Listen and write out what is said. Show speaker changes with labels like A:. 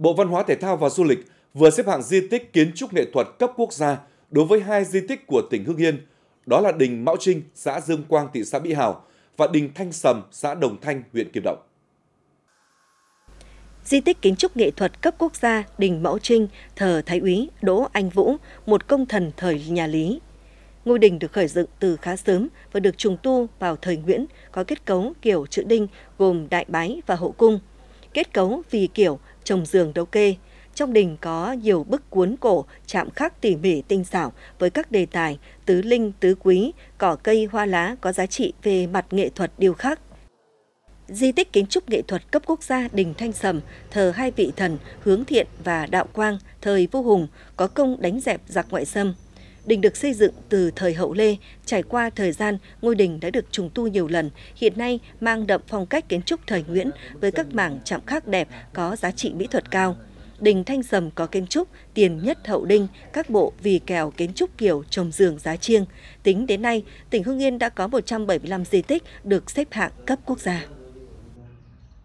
A: Bộ Văn hóa Thể thao và Du lịch vừa xếp hạng di tích kiến trúc nghệ thuật cấp quốc gia đối với hai di tích của tỉnh Hưng Yên, đó là đình Mão Trinh, xã Dương Quang, thị xã Mỹ Hào và đình Thanh Sầm, xã Đồng Thanh, huyện Kim Động.
B: Di tích kiến trúc nghệ thuật cấp quốc gia Đình Mão Trinh thờ Thái úy Đỗ Anh Vũ, một công thần thời nhà Lý. Ngôi đình được khởi dựng từ khá sớm và được trùng tu vào thời Nguyễn, có kết cấu kiểu chữ đinh gồm đại bái và hậu cung. Kết cấu vì kiểu trồng giường đấu kê. Trong đình có nhiều bức cuốn cổ, chạm khắc tỉ mỉ tinh xảo với các đề tài tứ linh, tứ quý, cỏ cây, hoa lá có giá trị về mặt nghệ thuật điêu khắc. Di tích kiến trúc nghệ thuật cấp quốc gia Đình Thanh Sầm, thờ hai vị thần Hướng Thiện và Đạo Quang, thời Vô Hùng, có công đánh dẹp giặc ngoại xâm, Đình được xây dựng từ thời hậu Lê, trải qua thời gian, ngôi đình đã được trùng tu nhiều lần, hiện nay mang đậm phong cách kiến trúc thời Nguyễn với các mảng chạm khắc đẹp có giá trị mỹ thuật cao. Đình Thanh Sầm có kiến trúc tiền nhất hậu đinh, các bộ vì kèo kiến trúc kiểu trồng giường giá chiêng. Tính đến nay, tỉnh Hưng Yên đã có 175 di tích được xếp hạng cấp quốc gia.